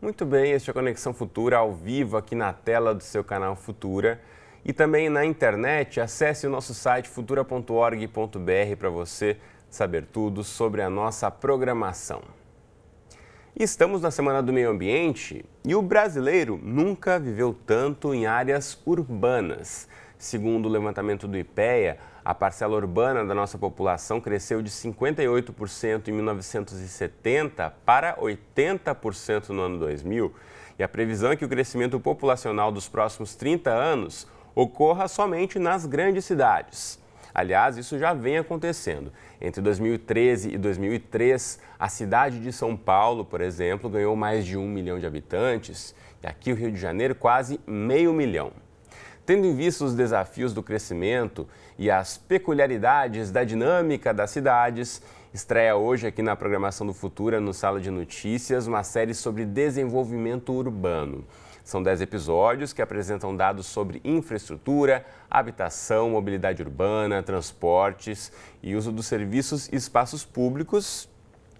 Muito bem, este é a Conexão Futura ao vivo aqui na tela do seu canal Futura e também na internet. Acesse o nosso site futura.org.br para você saber tudo sobre a nossa programação. Estamos na Semana do Meio Ambiente e o brasileiro nunca viveu tanto em áreas urbanas. Segundo o levantamento do IPEA, a parcela urbana da nossa população cresceu de 58% em 1970 para 80% no ano 2000, e a previsão é que o crescimento populacional dos próximos 30 anos ocorra somente nas grandes cidades. Aliás, isso já vem acontecendo. Entre 2013 e 2003, a cidade de São Paulo, por exemplo, ganhou mais de um milhão de habitantes, e aqui o Rio de Janeiro, quase meio milhão. Tendo em vista os desafios do crescimento e as peculiaridades da dinâmica das cidades, estreia hoje aqui na programação do Futura, no Sala de Notícias, uma série sobre desenvolvimento urbano. São 10 episódios que apresentam dados sobre infraestrutura, habitação, mobilidade urbana, transportes e uso dos serviços e espaços públicos,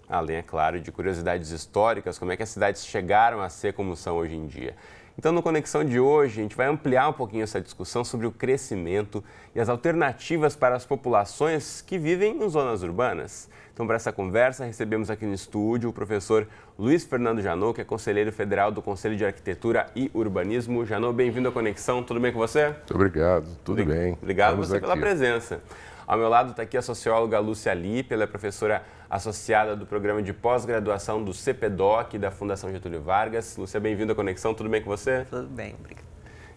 além, é claro, de curiosidades históricas, como é que as cidades chegaram a ser como são hoje em dia. Então, no Conexão de hoje, a gente vai ampliar um pouquinho essa discussão sobre o crescimento e as alternativas para as populações que vivem em zonas urbanas. Então, para essa conversa, recebemos aqui no estúdio o professor Luiz Fernando Janot, que é conselheiro federal do Conselho de Arquitetura e Urbanismo. Janot, bem-vindo à Conexão. Tudo bem com você? Muito obrigado, tudo Obrig bem. Obrigado Estamos você aqui. pela presença. Ao meu lado está aqui a socióloga Lúcia Lipe, ela é professora associada do programa de pós-graduação do CPDOC da Fundação Getúlio Vargas. Lúcia, bem vindo à Conexão, tudo bem com você? Tudo bem, obrigado.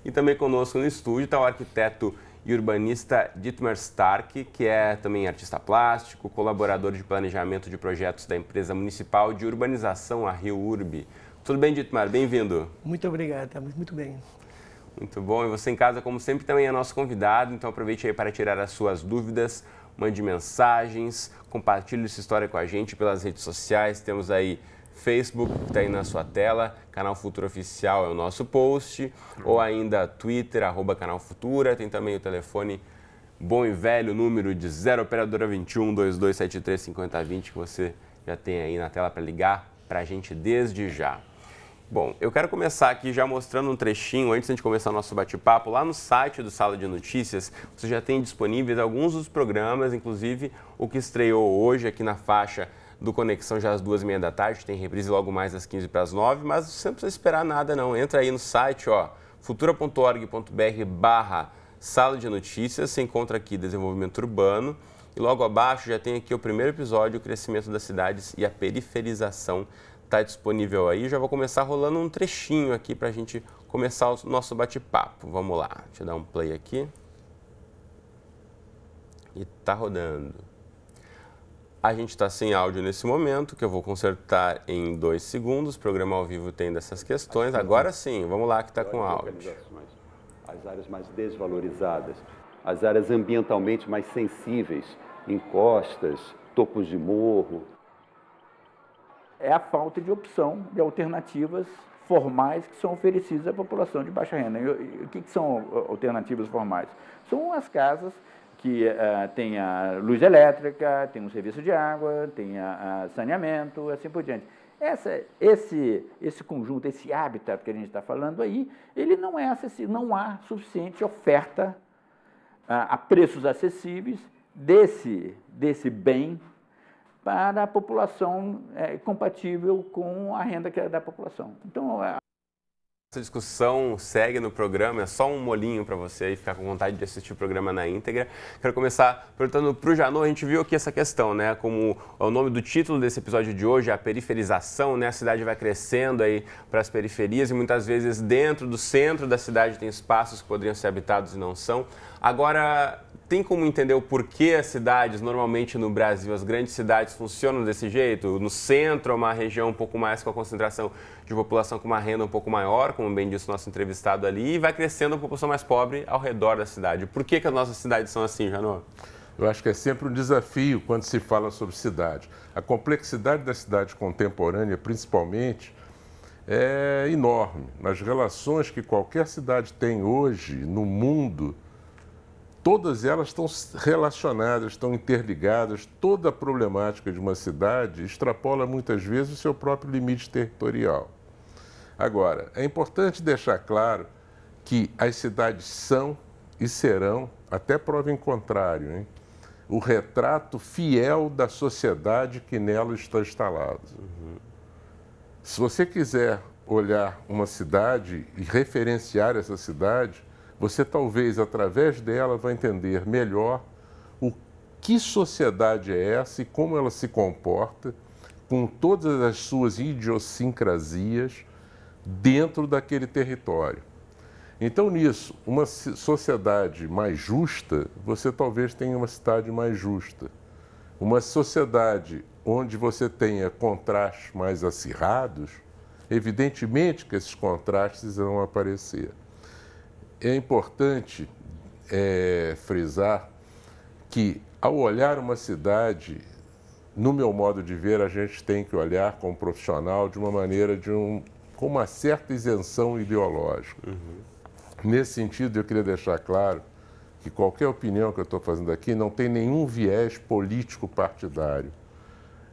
E também conosco no estúdio está o arquiteto e urbanista Dietmar Stark, que é também artista plástico, colaborador de planejamento de projetos da empresa municipal de urbanização, a Rio Urbe. Tudo bem, Dietmar? Bem-vindo. Muito obrigado, estamos muito bem. Muito bom. E você em casa, como sempre, também é nosso convidado, então aproveite aí para tirar as suas dúvidas, mande mensagens, compartilhe essa história com a gente pelas redes sociais. Temos aí Facebook está aí na sua tela, Canal futuro Oficial é o nosso post, ou ainda Twitter, arroba Canal Futura, tem também o telefone bom e velho número de 0 operadora 21 2273 5020 que você já tem aí na tela para ligar para a gente desde já. Bom, eu quero começar aqui já mostrando um trechinho, antes de começar o nosso bate-papo, lá no site do Sala de Notícias, você já tem disponíveis alguns dos programas, inclusive o que estreou hoje aqui na faixa do Conexão já às duas e meia da tarde, tem reprise logo mais às 15 para as 9, mas você não precisa esperar nada não. Entra aí no site, ó, futura.org.br barra sala de notícias, você encontra aqui desenvolvimento urbano e logo abaixo já tem aqui o primeiro episódio, o crescimento das cidades e a periferização está disponível aí. Já vou começar rolando um trechinho aqui para a gente começar o nosso bate-papo. Vamos lá, deixa eu dar um play aqui. E tá rodando. A gente está sem áudio nesse momento, que eu vou consertar em dois segundos. O programa ao vivo tem dessas questões. Agora sim, vamos lá que está com áudio. As áreas mais desvalorizadas, as áreas ambientalmente mais sensíveis, encostas, topos de morro. É a falta de opção de alternativas formais que são oferecidas à população de baixa renda. E o que, que são uh, alternativas formais? São as casas que uh, eh, tenha luz elétrica, tenha um serviço de água, tenha uh, saneamento, assim por diante. Essa, esse, esse conjunto, esse hábitat que a gente está falando aí, ele não é acessível, não há suficiente oferta uh, a preços acessíveis desse, desse bem para a população é, compatível com a renda que é da população. Então, essa discussão segue no programa, é só um molinho para você e ficar com vontade de assistir o programa na íntegra. Quero começar perguntando para o Janô, a gente viu aqui essa questão, né? Como é o nome do título desse episódio de hoje, é a periferização, né? A cidade vai crescendo aí para as periferias e muitas vezes dentro do centro da cidade tem espaços que poderiam ser habitados e não são. Agora, tem como entender o porquê as cidades, normalmente no Brasil, as grandes cidades funcionam desse jeito? No centro é uma região um pouco mais com a concentração de população com uma renda um pouco maior, como bem disse o nosso entrevistado ali, e vai crescendo a população mais pobre ao redor da cidade. Por que, que as nossas cidades são assim, Janô? Eu acho que é sempre um desafio quando se fala sobre cidade. A complexidade da cidade contemporânea, principalmente, é enorme. Nas relações que qualquer cidade tem hoje no mundo, todas elas estão relacionadas, estão interligadas. Toda a problemática de uma cidade extrapola muitas vezes o seu próprio limite territorial. Agora, é importante deixar claro que as cidades são e serão, até prova em contrário, hein? o retrato fiel da sociedade que nela está instalada. Se você quiser olhar uma cidade e referenciar essa cidade, você talvez através dela vai entender melhor o que sociedade é essa e como ela se comporta com todas as suas idiosincrasias dentro daquele território. Então, nisso, uma sociedade mais justa, você talvez tenha uma cidade mais justa. Uma sociedade onde você tenha contrastes mais acirrados, evidentemente que esses contrastes vão aparecer é importante é, frisar que, ao olhar uma cidade, no meu modo de ver, a gente tem que olhar como profissional de uma maneira de um, com uma certa isenção ideológica. Uhum. Nesse sentido, eu queria deixar claro que qualquer opinião que eu estou fazendo aqui não tem nenhum viés político partidário.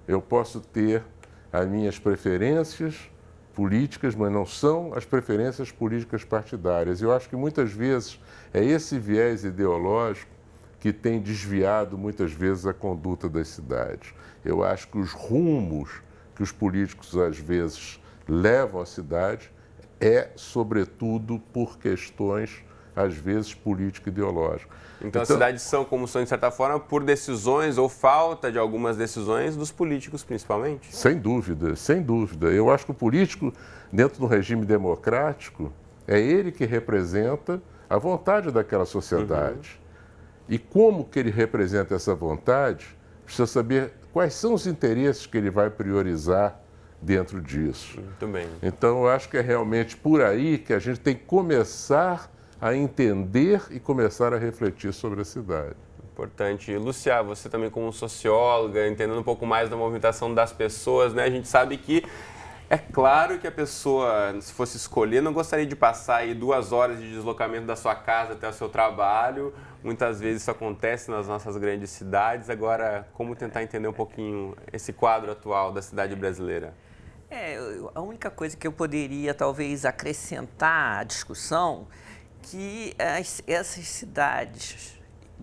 Eu posso ter as minhas preferências, políticas, mas não são as preferências políticas partidárias. Eu acho que muitas vezes é esse viés ideológico que tem desviado muitas vezes a conduta das cidades. Eu acho que os rumos que os políticos às vezes levam à cidade é, sobretudo, por questões às vezes político-ideológico. Então, então, as então, cidades são como são, de certa forma, por decisões ou falta de algumas decisões dos políticos, principalmente? Sem dúvida, sem dúvida. Eu acho que o político, dentro do regime democrático, é ele que representa a vontade daquela sociedade. Uhum. E como que ele representa essa vontade, precisa saber quais são os interesses que ele vai priorizar dentro disso. Muito bem. Então, eu acho que é realmente por aí que a gente tem que começar a entender e começar a refletir sobre a cidade. Importante. Lucia, você também como socióloga, entendendo um pouco mais da movimentação das pessoas, né? A gente sabe que é claro que a pessoa, se fosse escolher, não gostaria de passar aí duas horas de deslocamento da sua casa até o seu trabalho. Muitas vezes isso acontece nas nossas grandes cidades. Agora, como tentar entender um pouquinho esse quadro atual da cidade brasileira? É, a única coisa que eu poderia talvez acrescentar à discussão que as, essas cidades,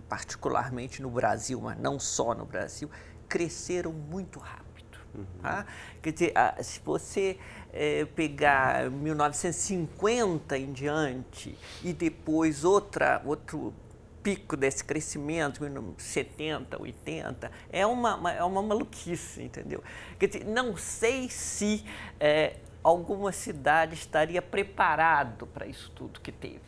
particularmente no Brasil, mas não só no Brasil, cresceram muito rápido. Uhum. Tá? Quer dizer, ah, se você é, pegar 1950 em diante e depois outra, outro pico desse crescimento, 70, 80, é uma, uma é uma maluquice, entendeu? Quer dizer, não sei se é, alguma cidade estaria preparado para isso tudo que teve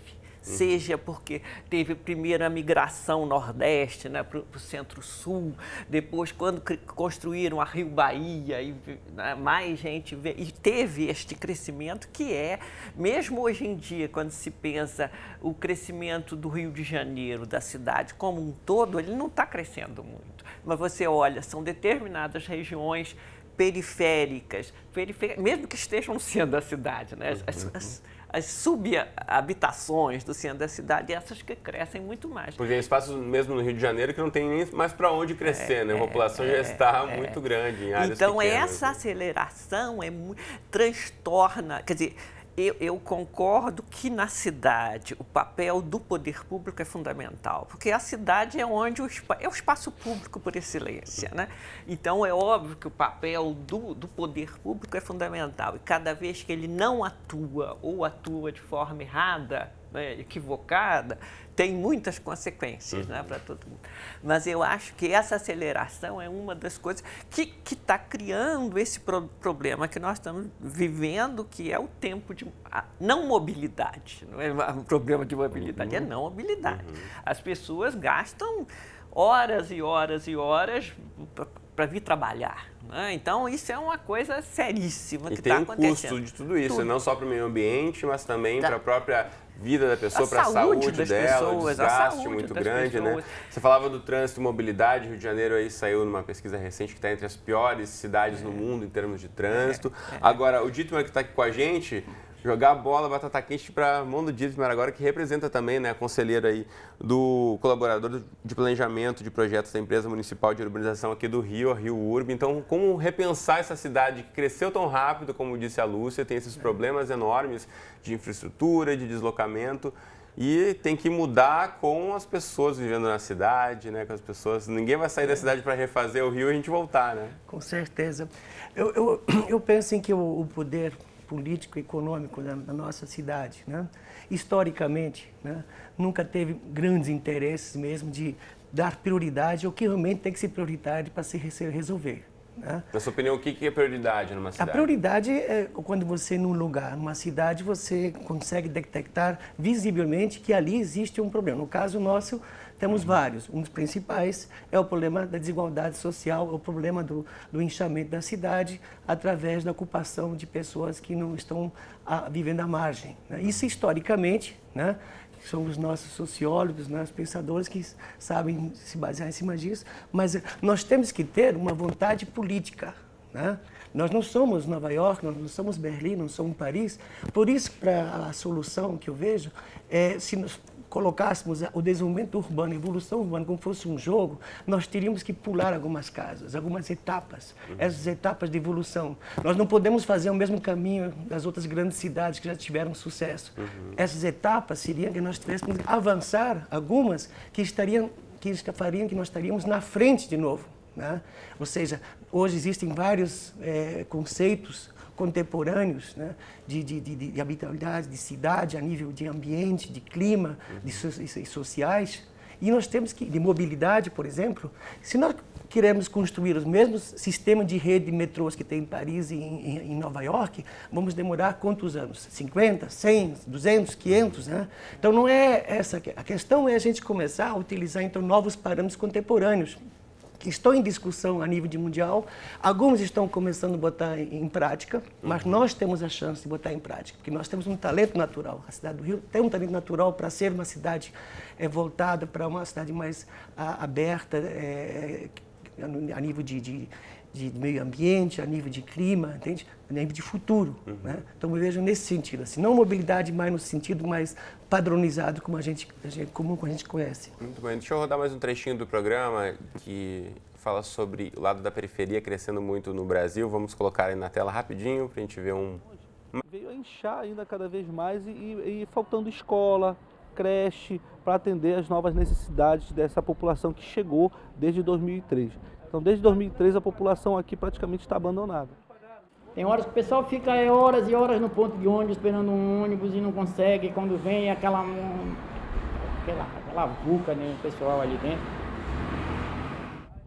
seja porque teve primeiro a migração nordeste né, para o centro-sul, depois quando construíram a Rio Bahia e né, mais gente veio e teve este crescimento que é, mesmo hoje em dia, quando se pensa o crescimento do Rio de Janeiro, da cidade como um todo, ele não está crescendo muito. Mas você olha, são determinadas regiões periféricas, periféricas mesmo que estejam sendo a cidade, né? As, as, as subhabitações do centro da cidade, essas que crescem muito mais. Porque tem espaços mesmo no Rio de Janeiro que não tem nem mais para onde crescer, é, né? A é, população é, já está é, muito grande em áreas Então, pequenas, essa né? aceleração é, transtorna, quer dizer, eu, eu, concordo que na cidade o papel do poder público é fundamental, porque a cidade é onde o, é o espaço público por excelência. Né? Então é óbvio que o papel do, do poder público é fundamental e cada vez que ele não atua ou atua de forma errada, né, equivocada tem muitas consequências uhum. né, para todo mundo. Mas eu acho que essa aceleração é uma das coisas que está criando esse pro problema que nós estamos vivendo, que é o tempo de não mobilidade. Não é um problema de mobilidade, é uhum. é não mobilidade. Uhum. As pessoas gastam horas e horas e horas para vir trabalhar. Né? Então, isso é uma coisa seríssima e que está acontecendo. tem tá um custo de tudo isso, tudo. não só para o meio ambiente, mas também tá. para a própria vida da pessoa, para a saúde, saúde dela, pessoas, desgaste saúde muito grande, né? pessoas. né? Você falava do trânsito, mobilidade, Rio de Janeiro aí saiu numa pesquisa recente que está entre as piores cidades é. no mundo em termos de trânsito. É. É. Agora, o Dietmar que está aqui com a gente jogar bola, batata quente para Mondo Dias agora que representa também, né, conselheiro aí do colaborador de planejamento de projetos da empresa municipal de urbanização aqui do Rio, a Rio Urb. Então, como repensar essa cidade que cresceu tão rápido, como disse a Lúcia, tem esses problemas enormes de infraestrutura, de deslocamento e tem que mudar com as pessoas vivendo na cidade, né? Com as pessoas, ninguém vai sair da é. cidade para refazer o Rio e a gente voltar, né? Com certeza. Eu, eu, eu penso em que o, o poder político-econômico da, da, nossa cidade. Né? Historicamente, né? nunca teve grandes interesses mesmo de dar prioridade ao que realmente tem que ser prioritário para se resolver. Né? Na sua opinião, o que é prioridade numa cidade? A prioridade é quando você, num lugar, numa cidade, você consegue detectar visivelmente que ali existe um problema. No caso nosso, temos uhum. vários. Um dos principais é o problema da desigualdade social, é o problema do, do inchamento da cidade através da ocupação de pessoas que não estão a, ah, vivendo à margem. Né? Isso, historicamente, né? são os nossos sociólogos, né, os pensadores que sabem se basear em cima disso, mas nós temos que ter uma vontade política. Né? Nós não somos Nova York, nós não somos Berlim, não somos Paris. Por isso, para a solução que eu vejo, é, se colocássemos o desenvolvimento urbano, a evolução urbana, como fosse um jogo, nós teríamos que pular algumas casas, algumas etapas, uhum. essas etapas de evolução. Nós não podemos fazer o mesmo caminho das outras grandes cidades que já tiveram sucesso. Uhum. Essas etapas seriam que nós tivéssemos que avançar algumas que estariam que fariam que nós estaríamos na frente de novo. Né? Ou seja, hoje existem vários é, conceitos contemporâneos, né? de, de, de, de habitabilidade, de cidade, a nível de ambiente, de clima, de so, sociais. E nós temos que, de mobilidade, por exemplo, se nós queremos construir os mesmos sistemas de rede de metrôs que tem em Paris e em, em, Nova York, vamos demorar quantos anos? 50, 100, 200, 500, né? Então não é essa a questão é a gente começar a utilizar então novos parâmetros contemporâneos que estão em discussão a nível de mundial. Alguns estão começando a botar em, prática, mas uhum. nós temos a chance de botar em prática, porque nós temos um talento natural. A cidade do Rio tem um talento natural para ser uma cidade é, voltada para uma cidade mais a, ah, aberta, é, a nível de, de de meio ambiente, a nível de clima, entende? a nível de futuro. Uhum. Né? Então, eu vejo nesse sentido, assim, não mobilidade, mais no sentido mais padronizado como a gente, a gente comum que a gente conhece. Muito bem. Deixa eu rodar mais um trechinho do programa que fala sobre o lado da periferia crescendo muito no Brasil. Vamos colocar aí na tela rapidinho para a gente ver um... Veio a inchar ainda cada vez mais e, e faltando escola, creche, para atender as novas necessidades dessa população que chegou desde 2003. Então, desde 2003, a população aqui praticamente está abandonada. Tem horas que o pessoal fica é, horas e horas no ponto de ônibus esperando um ônibus e não consegue. quando vem é aquela, aquela, aquela vulca, né, o pessoal ali dentro.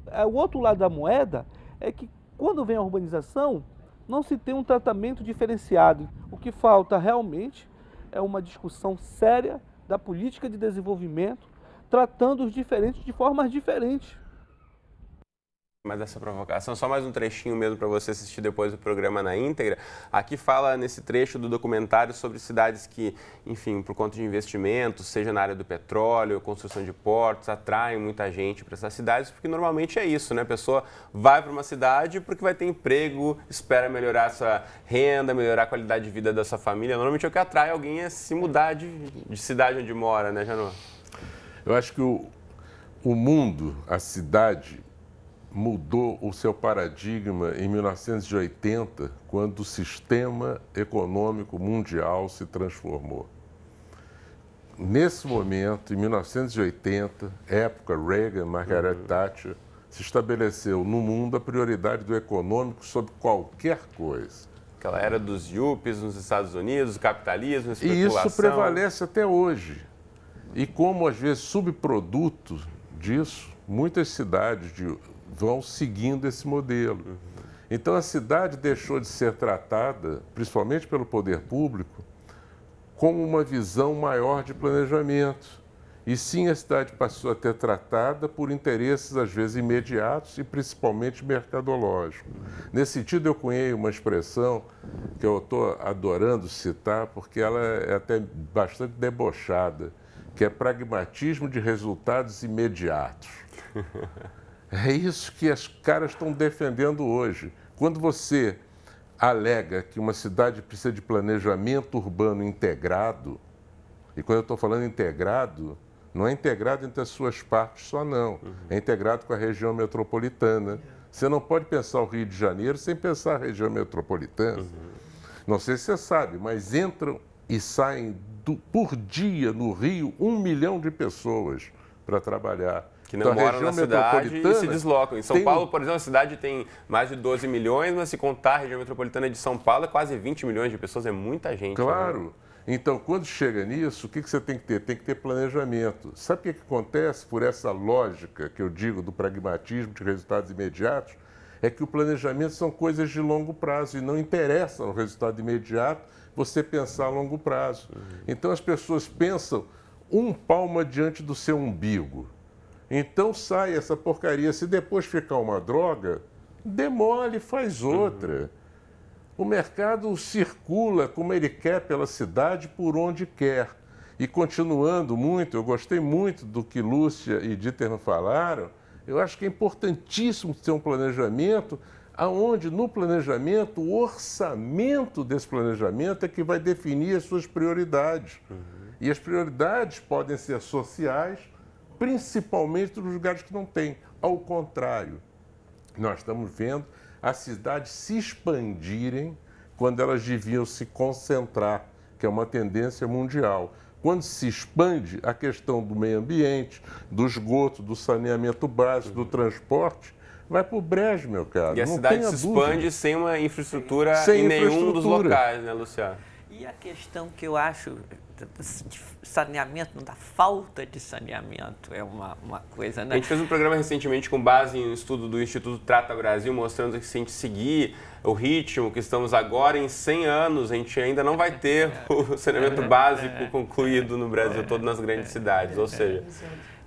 É, o outro lado da moeda é que quando vem a urbanização, não se tem um tratamento diferenciado. O que falta realmente é uma discussão séria da política de desenvolvimento, tratando os diferentes de formas diferentes. Mas essa provocação, só mais um trechinho mesmo para você assistir depois do programa na íntegra. Aqui fala nesse trecho do documentário sobre cidades que, enfim, por conta de investimentos, seja na área do petróleo, construção de portos, atraem muita gente para essas cidades, porque normalmente é isso, né? A pessoa vai para uma cidade porque vai ter emprego, espera melhorar sua renda, melhorar a qualidade de vida da sua família. Normalmente é o que atrai alguém é se mudar de, de cidade onde mora, né, Janô? Eu acho que o, o mundo, a cidade, mudou o seu paradigma em 1980, quando o sistema econômico mundial se transformou. Nesse momento, em 1980, época Reagan, Margaret uhum. Thatcher, se estabeleceu no mundo a prioridade do econômico sobre qualquer coisa. Aquela era dos yuppies nos Estados Unidos, o capitalismo, especulação. E isso prevalece até hoje. E como, às vezes, subproduto disso, muitas cidades de vão seguindo esse modelo. Então a cidade deixou de ser tratada, principalmente pelo poder público, com uma visão maior de planejamento. E sim, a cidade passou a ser tratada por interesses, às vezes, imediatos e principalmente mercadológicos. Nesse sentido, eu cunhei uma expressão que eu estou adorando citar, porque ela é até bastante debochada, que é pragmatismo de resultados imediatos. É isso que as caras estão defendendo hoje. Quando você alega que uma cidade precisa de planejamento urbano integrado, e quando eu estou falando integrado, não é integrado entre as suas partes só, não. Uhum. É integrado com a região metropolitana. Você não pode pensar o Rio de Janeiro sem pensar a região metropolitana. Uhum. Não sei se você sabe, mas entram e saem do, por dia no Rio um milhão de pessoas para trabalhar que não então, moram na cidade e se deslocam. Em São tem... Paulo, por exemplo, a cidade tem mais de 12 milhões, mas se contar a região metropolitana de São Paulo, é quase 20 milhões de pessoas, é muita gente. Né? Claro. Né? Então, quando chega nisso, o que, você tem que ter? Tem que ter planejamento. Sabe o que, acontece por essa lógica que eu digo do pragmatismo de resultados imediatos? É que o planejamento são coisas de longo prazo e não interessa o resultado imediato você pensar a longo prazo. Uhum. Então, as pessoas pensam um palmo adiante do seu umbigo. Então sai essa porcaria. Se depois ficar uma droga, demole, faz uhum. outra. Uhum. O mercado circula como ele quer pela cidade, por onde quer. E continuando muito, eu gostei muito do que Lúcia e Dieter falaram. Eu acho que é importantíssimo ter um planejamento aonde no planejamento, o orçamento desse planejamento é que vai definir as suas prioridades. Uhum. E as prioridades podem ser sociais, principalmente nos lugares que não tem. Ao contrário, nós estamos vendo as cidades se expandirem quando elas deviam se concentrar, que é uma tendência mundial. Quando se expande a questão do meio ambiente, do esgoto, do saneamento básico, do transporte, vai para o brejo, meu caro. E a Não cidade se expande sem uma infraestrutura sem em infraestrutura. nenhum dos locais, né, Luciano? E a questão que eu acho saneamento, da falta de saneamento é uma, uma coisa, né? A gente fez um programa recentemente com base em um estudo do Instituto Trata Brasil, mostrando que se a gente seguir o ritmo que estamos agora, em 100 anos a gente ainda não vai ter é. o é saneamento básico é. concluído no Brasil todo nas grandes cidades, ou seja...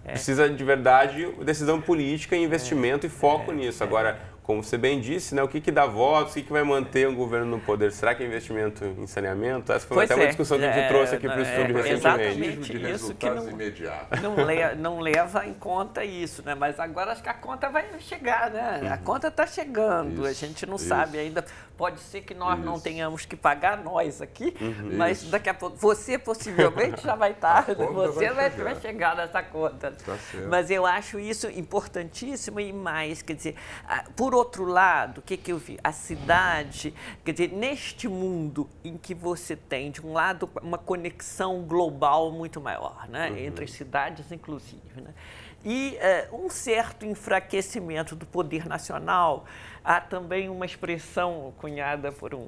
Precisa de verdade decisão política, investimento e foco nisso. Agora, como você bem disse, né, o que, que dá votos, o que, que vai manter um governo no poder? Será que é investimento em saneamento? Essa foi pois até é. uma discussão que a gente é, trouxe aqui para o é, estúdio é, recentemente. Exatamente tipo isso que não, não, leva, não leva em conta isso, né? mas agora acho que a conta vai chegar, né? Uhum. A conta está chegando, isso, a gente não isso. sabe ainda. Pode ser que nós isso. não tenhamos que pagar nós aqui, uhum. mas daqui a pouco, você possivelmente já vai estar, você vai chegar. vai chegar. nessa conta. Tá mas eu acho isso importantíssimo e mais, quer dizer, ah, por outro lado, o que, que eu vi? A cidade, quer dizer, neste mundo em que você tem, de um lado, uma conexão global muito maior, né? Uhum. entre as cidades, inclusive, né? e uh, um certo enfraquecimento do poder nacional. Há também uma expressão cunhada por um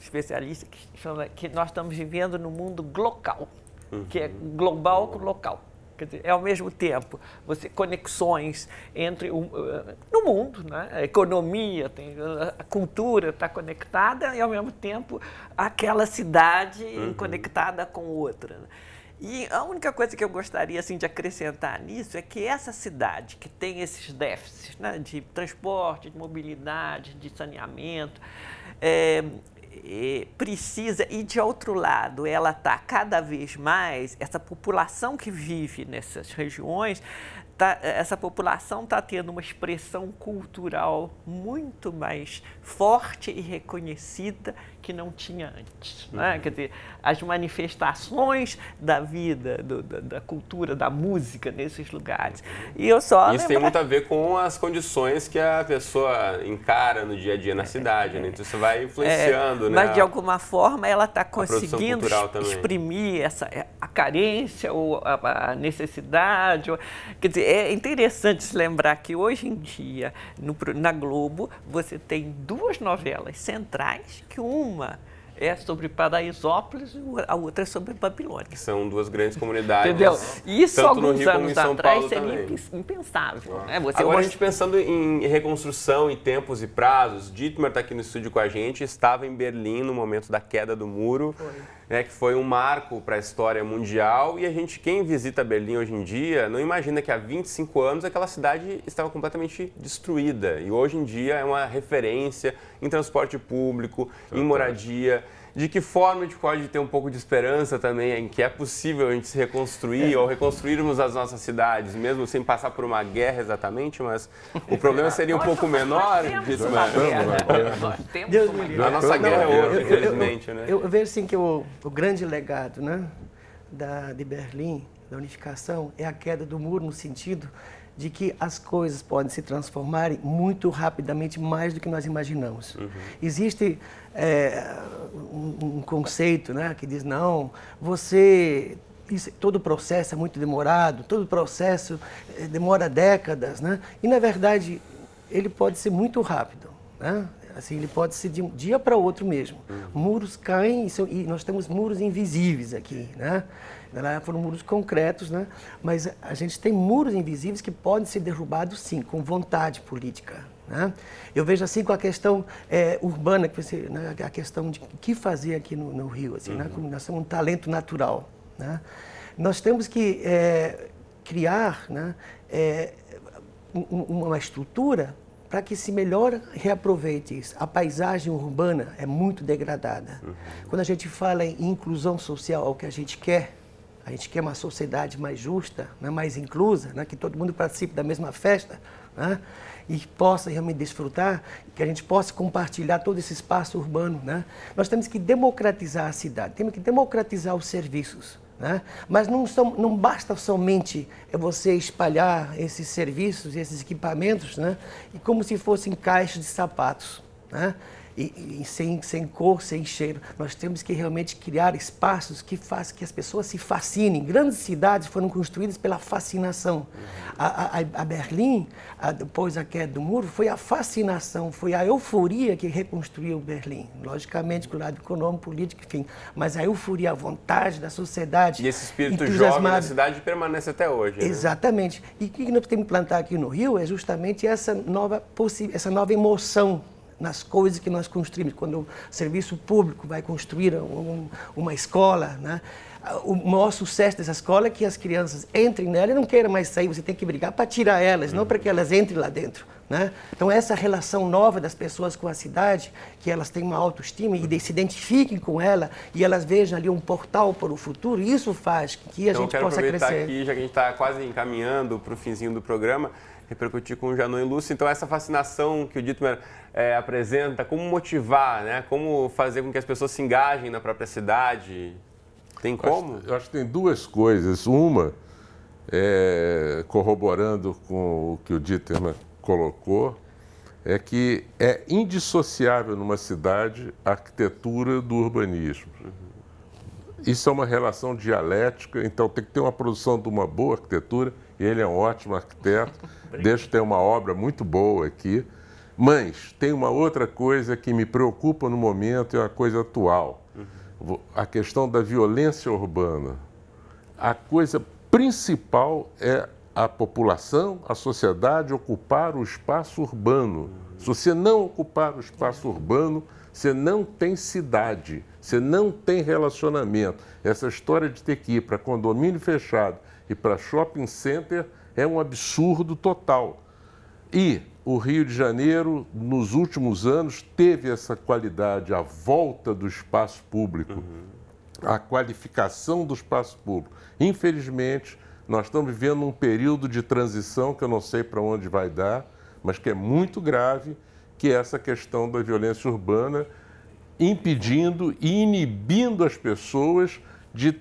especialista que chama que nós estamos vivendo no mundo global, uhum. que é uhum. global com local. Quer dizer, é ao mesmo tempo você conexões entre o, eh, no mundo, né? a economia, tem, a cultura está conectada e ao mesmo tempo aquela cidade uhum. conectada com outra. Né? E a única coisa que eu gostaria assim, de acrescentar nisso é que essa cidade que tem esses déficits né, de transporte, de mobilidade, de saneamento, é, precisa e de outro lado ela está cada vez mais essa população que vive nessas regiões tá, essa população está tendo uma expressão cultural muito mais forte e reconhecida que não tinha antes. Né? Uhum. Quer dizer, as manifestações da vida, do, da, da, cultura, da música nesses lugares. Uhum. E eu só. Isso lembra... tem muito a ver com as condições que a pessoa encara no dia a dia na é, cidade, né? é, né? Então isso vai é, influenciando, é, né? Mas de alguma forma ela está conseguindo exprimir essa, é, a carência ou a, a necessidade. Ou... Quer dizer, é interessante se lembrar que hoje em dia, no, na Globo, você tem duas novelas centrais que uma uma é sobre Paraisópolis e a outra é sobre Babilônia. são duas grandes comunidades. Entendeu? Né? Isso tanto alguns Rio, anos atrás Paulo seria também. impensável. Ah. Né? Agora a gente pensando em reconstrução e tempos e prazos, Dietmar está aqui no estúdio com a gente, estava em Berlim no momento da queda do muro. Foi né, que foi um marco para a história mundial. E a gente, quem visita Berlim hoje em dia, não imagina que há 25 anos aquela cidade estava completamente destruída. E hoje em dia é uma referência em transporte público, em moradia, de que forma a gente pode ter um pouco de esperança também em que é possível a gente se reconstruir é. ou reconstruirmos as nossas cidades, mesmo sem passar por uma guerra exatamente, mas o problema seria um nós pouco menor disso, mas... A nossa guerra hoje, infelizmente, né? Eu, eu vejo assim que o, o grande legado, né, da, de Berlim, da unificação, é a queda do muro no sentido de que as coisas podem se transformar muito rapidamente, mais do que nós imaginamos. Uhum. Existe é, um, um, conceito né, que diz, não, você... Isso, todo processo é muito demorado, todo processo é, demora décadas, né? E, na verdade, ele pode ser muito rápido, né? Assim, ele pode ser de um dia para outro mesmo. Uhum. Muros caem e, são, e nós temos muros invisíveis aqui, né? Né? Foram muros concretos, né? mas a gente tem muros invisíveis que podem ser derrubados, sim, com vontade política. Né? Eu vejo assim com a questão é, urbana, que você, né? a questão de o que fazer aqui no, no Rio. Assim, né? uhum. né? Nós temos um talento natural. Né? Nós temos que é, criar né? É, uma estrutura para que se melhor reaproveite isso. A paisagem urbana é muito degradada. Uhum. Quando a gente fala em inclusão social, é o que a gente quer, a gente quer uma sociedade mais justa, né, mais inclusa, né, que todo mundo participe da mesma festa né, e possa realmente desfrutar, que a gente possa compartilhar todo esse espaço urbano. Né. Nós temos que democratizar a cidade, temos que democratizar os serviços. Né? Mas não, não basta somente é, você espalhar esses serviços, esses equipamentos, né? e como se fossem caixas de sapatos. Né? e, e sem, sem cor, sem cheiro. Nós temos que realmente criar espaços que façam que as pessoas se fascinem. Grandes cidades foram construídas pela fascinação. A, a, a Berlim, a, depois da queda do muro, foi a fascinação, foi a euforia que reconstruiu Berlim. Logicamente, do lado econômico, político, enfim. Mas a euforia, a vontade da sociedade. E esse espírito jovem da cidade permanece até hoje. Né? Exatamente. E o que nós temos que plantar aqui no Rio é justamente essa nova, essa nova emoção nas coisas que nós construímos. Quando o serviço público vai construir um, uma escola, né? o maior sucesso dessa escola é que as crianças entrem nela e não queiram mais sair. Você tem que brigar para tirar elas, não para que elas entrem lá dentro. Né? Então, essa relação nova das pessoas com a cidade, que elas têm uma autoestima e se identifiquem com ela e elas vejam ali um portal para o futuro, isso faz que a então, gente possa crescer. Então quero aproveitar aqui, já que a gente está quase encaminhando para o finzinho do programa, repercutir com o Janô e Lúcio. Então, essa fascinação que o Dietmar é, apresenta, como motivar, né? como fazer com que as pessoas se engajem na própria cidade? Tem como? Eu acho, eu acho que tem duas coisas. Uma, é, corroborando com o que o Dieterman colocou, é que é indissociável numa cidade a arquitetura do urbanismo. Isso é uma relação dialética, então tem que ter uma produção de uma boa arquitetura ele é um ótimo arquiteto. deixa ter uma obra muito boa aqui. Mas tem uma outra coisa que me preocupa no momento, é uma coisa atual. Uhum. A questão da violência urbana. A coisa principal é a população, a sociedade ocupar o espaço urbano. Uhum. Se você não ocupar o espaço urbano, você não tem cidade, você não tem relacionamento. Essa história de ter que ir para condomínio fechado e para shopping center é um absurdo total. E o Rio de Janeiro, nos últimos anos, teve essa qualidade, a volta do espaço público, uhum. a qualificação do espaço público. Infelizmente, nós estamos vivendo um período de transição que eu não sei para onde vai dar, mas que é muito grave, que é essa questão da violência urbana impedindo e inibindo as pessoas de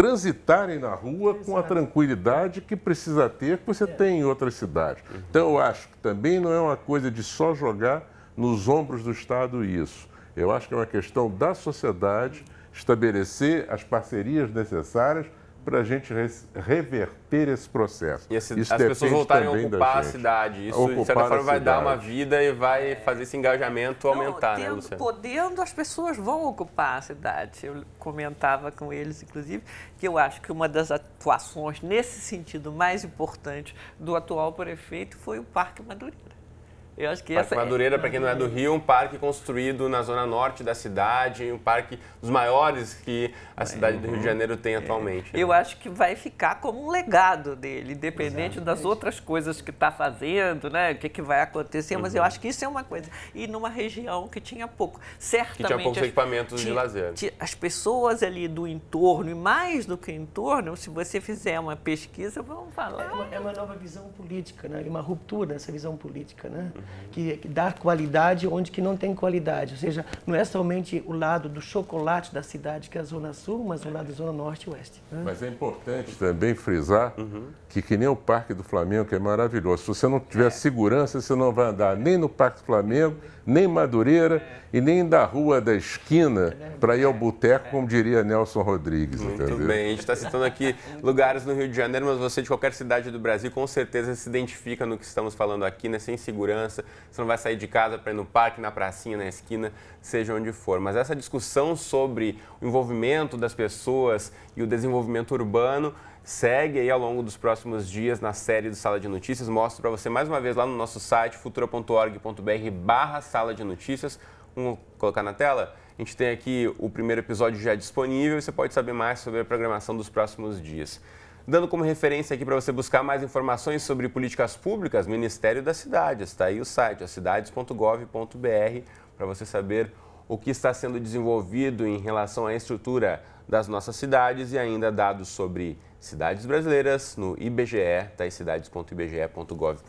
transitarem na rua Exato. com a tranquilidade que precisa ter, que você é. tem em outras cidades. Uhum. Então, eu acho que também não é uma coisa de só jogar nos ombros do Estado isso. Eu acho que é uma questão da sociedade estabelecer as parcerias necessárias para a gente reverter esse processo. E esse, as pessoas voltarem a ocupar a cidade. Isso, de certa forma, vai dar uma vida e vai fazer esse engajamento aumentar, Não, né, tendo, né, Luciano? Podendo, as pessoas vão ocupar a cidade. Eu comentava com eles, inclusive, que eu acho que uma das atuações nesse sentido mais importante do atual prefeito foi o Parque Madureira. Eu acho que Parque essa... É- Madureira, para quem não é do Rio, é um parque construído na zona norte da cidade, um parque dos maiores que a cidade do Rio de Janeiro tem é. atualmente. Né? Eu acho que vai ficar como um legado dele, independente das outras coisas que está fazendo, né? O que, que vai acontecer, uhum. mas eu uhum. acho que isso é uma coisa. E numa região que tinha pouco. Certamente. Que tinha poucos as, equipamentos de lazer. as pessoas ali do entorno, e mais do que entorno, se você fizer uma pesquisa, vão falar. É uma, é uma nova visão política, né? uma ruptura nessa visão política, né? Uhum que, que dar qualidade onde que não tem qualidade. Ou seja, não é somente o lado do chocolate da cidade que é a Zona Sul, mas o lado da Zona Norte e Oeste. Né? Mas é importante também frisar uhum. que que nem o Parque do Flamengo, que é maravilhoso. Se você não tiver é. segurança, você não vai andar nem no Parque do Flamengo, nem Madureira é. e nem da rua da esquina é. para ir ao boteco, é. como diria Nelson Rodrigues. Muito entendeu? bem, a gente está citando aqui lugares no Rio de Janeiro, mas você de qualquer cidade do Brasil com certeza se identifica no que estamos falando aqui, nessa né? insegurança, você não vai sair de casa para ir no parque, na pracinha, na esquina, seja onde for. Mas essa discussão sobre o envolvimento das pessoas e o desenvolvimento urbano segue aí ao longo dos próximos dias na série do Sala de Notícias. Mostro para você mais uma vez lá no nosso site futura.org.br barra sala de notícias. Vamos colocar na tela? A gente tem aqui o primeiro episódio já disponível e você pode saber mais sobre a programação dos próximos dias. Dando como referência aqui para você buscar mais informações sobre políticas públicas, Ministério das Cidades, está aí o site, cidades.gov.br, para você saber o que está sendo desenvolvido em relação à estrutura das nossas cidades e ainda dados sobre cidades brasileiras no IBGE, está aí cidades.ibge.gov.br,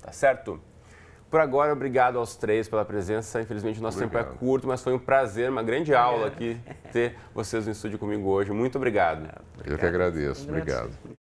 tá certo? Por agora, obrigado aos três pela presença. Infelizmente, o nosso obrigado. tempo é curto, mas foi um prazer, uma grande é. aula aqui ter vocês no estúdio comigo hoje. Muito obrigado. obrigado. Eu que agradeço. obrigado.